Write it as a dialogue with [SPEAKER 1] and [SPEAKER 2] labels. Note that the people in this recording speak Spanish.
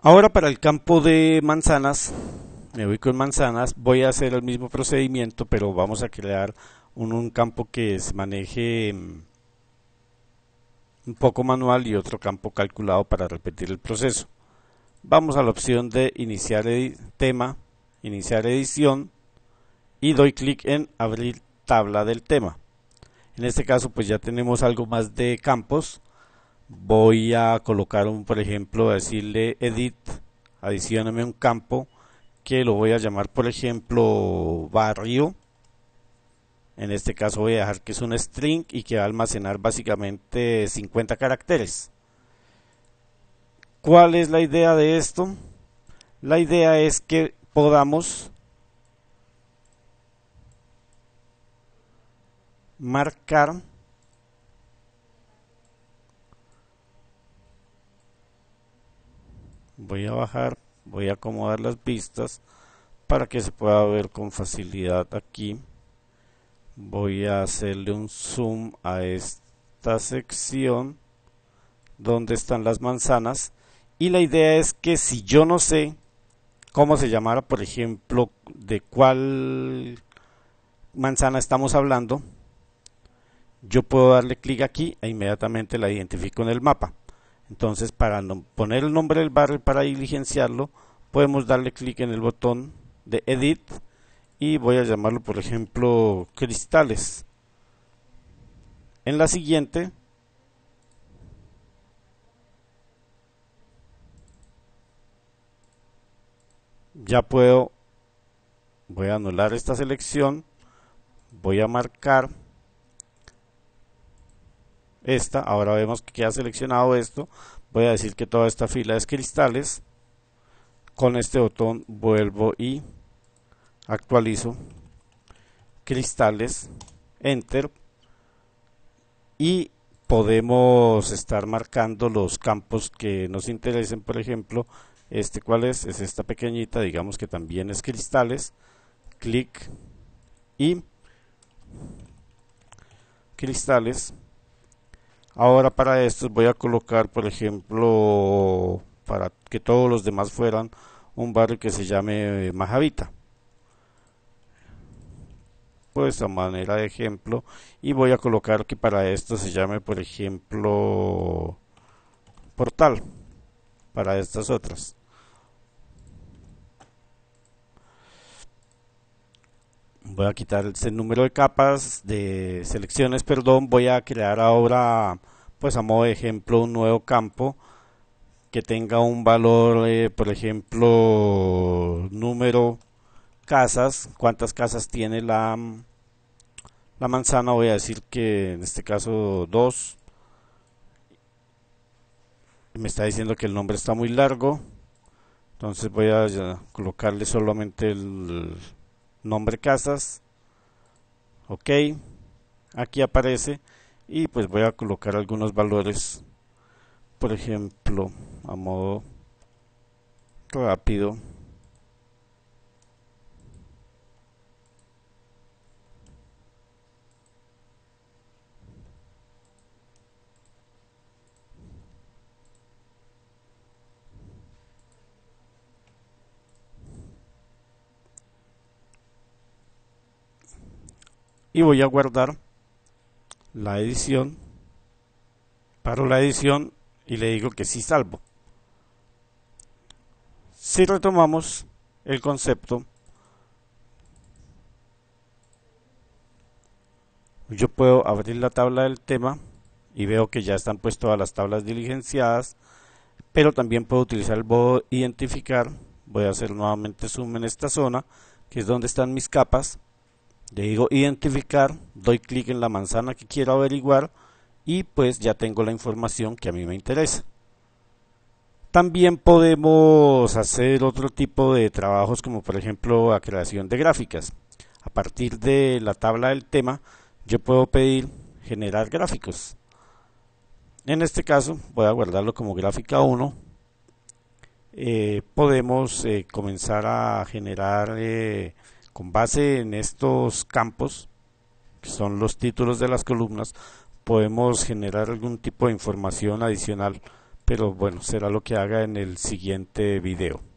[SPEAKER 1] Ahora para el campo de manzanas, me ubico en manzanas, voy a hacer el mismo procedimiento, pero vamos a crear un, un campo que se maneje mm, un poco manual y otro campo calculado para repetir el proceso. Vamos a la opción de iniciar tema, iniciar edición y doy clic en abrir tabla del tema. En este caso pues ya tenemos algo más de campos voy a colocar un, por ejemplo, decirle edit, adicioname un campo que lo voy a llamar, por ejemplo, barrio. En este caso voy a dejar que es un string y que va a almacenar básicamente 50 caracteres. ¿Cuál es la idea de esto? La idea es que podamos marcar voy a bajar voy a acomodar las vistas para que se pueda ver con facilidad aquí voy a hacerle un zoom a esta sección donde están las manzanas y la idea es que si yo no sé cómo se llamara por ejemplo de cuál manzana estamos hablando yo puedo darle clic aquí e inmediatamente la identifico en el mapa entonces, para poner el nombre del barrel para diligenciarlo, podemos darle clic en el botón de Edit y voy a llamarlo, por ejemplo, cristales. En la siguiente, ya puedo, voy a anular esta selección, voy a marcar esta, ahora vemos que ha seleccionado esto, voy a decir que toda esta fila es cristales, con este botón vuelvo y actualizo cristales, enter y podemos estar marcando los campos que nos interesen, por ejemplo, este cuál es, es esta pequeñita, digamos que también es cristales, clic y cristales Ahora para estos voy a colocar, por ejemplo, para que todos los demás fueran un barrio que se llame eh, Majavita. Pues a manera de ejemplo. Y voy a colocar que para esto se llame, por ejemplo, Portal. Para estas otras. voy a quitar ese número de capas de selecciones perdón voy a crear ahora pues a modo de ejemplo un nuevo campo que tenga un valor eh, por ejemplo número casas cuántas casas tiene la la manzana voy a decir que en este caso 2 me está diciendo que el nombre está muy largo entonces voy a colocarle solamente el nombre casas ok aquí aparece y pues voy a colocar algunos valores por ejemplo a modo rápido y voy a guardar la edición paro la edición y le digo que sí salvo si retomamos el concepto yo puedo abrir la tabla del tema y veo que ya están puestas las tablas diligenciadas pero también puedo utilizar el modo identificar voy a hacer nuevamente zoom en esta zona que es donde están mis capas le digo identificar, doy clic en la manzana que quiero averiguar y pues ya tengo la información que a mí me interesa. También podemos hacer otro tipo de trabajos como por ejemplo la creación de gráficas. A partir de la tabla del tema yo puedo pedir generar gráficos. En este caso voy a guardarlo como gráfica 1. Eh, podemos eh, comenzar a generar eh, con base en estos campos, que son los títulos de las columnas, podemos generar algún tipo de información adicional, pero bueno, será lo que haga en el siguiente video.